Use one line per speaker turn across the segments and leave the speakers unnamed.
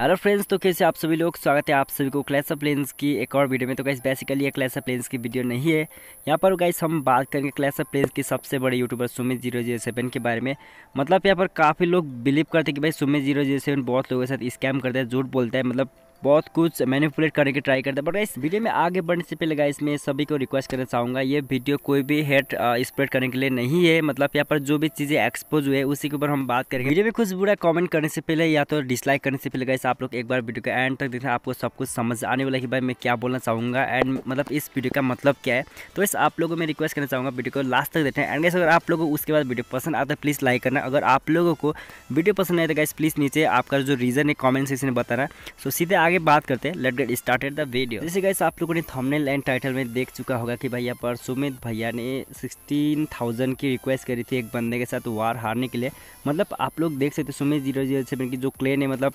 hello friends तो कैसे आप सभी लोग स्वागत है आप सभी को क्लैश ऑफ प्लेन्स की एक और वीडियो में तो गाइस बेसिकली ये क्लैश ऑफ प्लेन्स की वीडियो नहीं है यहाँ पर गाइस हम बात करेंगे क्लैश ऑफ प्लेन्स की सबसे बड़े YouTuber Sumit zero zero seven के बारे में मतलब यहाँ पर काफ़ी लोग बिलीव करते हैं कि भाई सुमित जीरो जीरो सेवन बहुत लोगों के साथ स्कैम करते हैं झूठ बोलता है मतलब बहुत कुछ मैनिपुलेट करने की ट्राई करता है बट इस वीडियो में आगे बढ़ने से पहले गाइस मैं सभी को रिक्वेस्ट करना चाहूँगा ये वीडियो कोई भी हेट स्प्रेड uh, करने के लिए नहीं है मतलब यहाँ पर जो भी चीज़ें एक्सपोज हुए उसी के ऊपर हम बात करेंगे वीडियो में कुछ बुरा कमेंट करने से पहले या तो डिसलाइक करने से पहले गाइस आप लोग एक बार वीडियो का एंड तक देखें आपको सब कुछ समझ आने वाला कि भाई मैं क्या बोलना चाहूँगा एंड मतलब इस वीडियो का मतलब क्या है तो इस आप लोगों को मैं रिक्वेस्ट करना चाहूँगा वीडियो को लास्ट तक देखें एंड गाइस अगर आप लोगों को उसके बाद वीडियो पसंद आता है प्लीज़ लाइक करना अगर आप लोगों को वीडियो पसंद आया तो गाइस प्लीज़ नीचे आपका जो रीज़न है कॉमेंट सेक्शन में बताना सो सीधे आगे बात करते हैं let get started the video जैसे गाइस आप लोगों ने थंबनेल एंड टाइटल में देख चुका होगा कि भैया पर सुमित भैया ने 16,000 की रिक्वेस्ट करी थी एक बंदे के साथ वार हारने के लिए मतलब आप लोग देख सकते सुमित जीरो जीरो सेवन की जो क्लेन है मतलब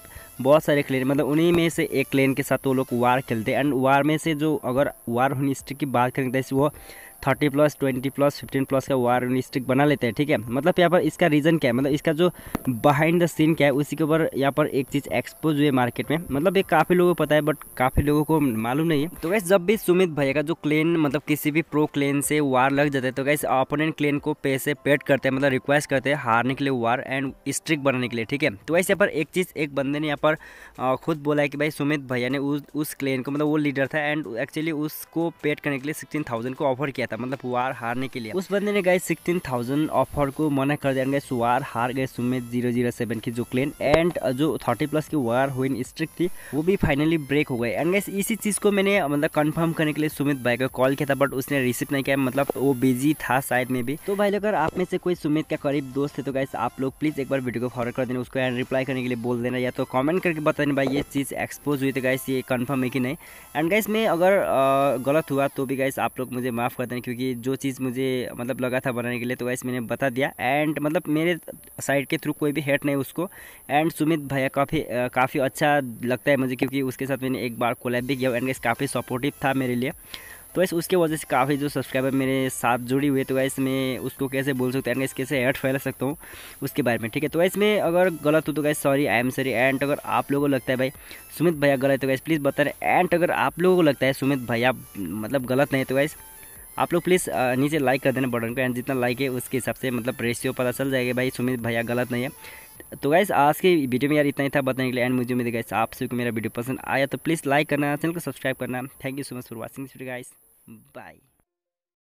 बहुत सारे क्लेन मतलब उन्हीं में से एक क्लेन के साथ वो लोग वार खेलते हैं एंड वार में से जो अगर वार होनी की बात करें तो वो thirty plus twenty plus fifteen plus का वायर स्टिक बना लेते हैं ठीक है मतलब यहाँ पर इसका रीज़न क्या है मतलब इसका जो बिहाइंड द सीन क्या है उसी के ऊपर यहाँ पर एक चीज़ एक्सपोज हुई है मार्केट में मतलब ये काफ़ी लोगों को पता है बट काफ़ी लोगों को मालूम नहीं है तो वैसे जब भी सुमित भैया का जो क्लेन मतलब किसी भी प्रो क्लेन से वार लग जाते हैं तो वैसे अपोनेंट क्लेन को पैसे पेड पेट करते हैं मतलब रिक्वेस्ट करते हैं हारने के लिए वार एंड स्ट्रिक बनाने के लिए ठीक है तो वैसे यहाँ पर एक चीज़ एक बंदे ने यहाँ पर खुद बोला है कि भाई सुमित भैया ने उस उस क्लेन को मतलब वो लीडर था एंड एक्चुअली उसको पेड करने के लिए सिक्सटीन थाउजेंड को ऑफर किया था मतलब वार हारने के लिए उस बंदे ने गए सिक्सटीन थाउजेंड ऑफर को मना कर दिया गए वार हार गए सुमित जीरो जीरो सेवन की जो क्लेन एंड जो थर्टी प्लस की वार हुई स्ट्रिक थी वो भी फाइनली ब्रेक हो गए एंड गए इसी चीज़ को मैंने मतलब कन्फर्म करने के लिए सुमित भाई का कॉल किया था बट उसने रिसीव नहीं किया मतलब वो बिजी था शायद में भी तो भाई अगर आप में से कोई सुमित का करीब दोस्त है तो गए आप लोग प्लीज़ एक बार वीडियो को फॉरवर्ड कर देना उसको एंड रिप्लाई करने के लिए बोल देना या तो कमेंट करके बता देना भाई ये चीज़ एक्सपोज हुई थी गाइस ये कन्फर्म है कि नहीं एंड गाइस में अगर गलत हुआ तो भी गाइस आप लोग मुझे माफ़ कर देना क्योंकि जो चीज़ मुझे मतलब लगा था बनाने के लिए तो वैसे मैंने बता दिया एंड मतलब मेरे साइड के थ्रू कोई भी हेट नहीं उसको एंड सुमित भैया काफ़ी काफ़ी अच्छा लगता है मुझे क्योंकि उसके साथ मैंने एक बार कोलैब भी किया एंड काफ़ी सपोर्टिव था मेरे लिए तो वैसे उसके वजह से काफ़ी जो सब्सक्राइबर मेरे साथ जुड़ी है तो वैसे मैं उसको कैसे बोल सकता हूँ एंड कैसे ऐड फैला सकता हूँ उसके बारे में ठीक है तो वैसे मैं अगर गलत हूँ तो guys sorry I am sorry and अगर आप लोगों को लगता है भाई सुमित भैया गलत है तो गैस प्लीज़ बता रहे एंड अगर आप लोगों को लगता है सुमित भैया मतलब गलत नहीं तो गैस आप लोग प्लीज़ नीचे लाइक कर देना बटन को एंड जितना लाइक है उसके हिसाब से मतलब रेशियो पता चल जाएगा भाई सुमित भैया गलत नहीं है तो गाइस आज के वीडियो में यार इतना ही था बताने के लिए एंड मुझे मेरे गाइस आप को मेरा वीडियो पसंद आया तो प्लीज़ लाइक करना चैनल को सब्सक्राइब करना thank you so much for watching guys bye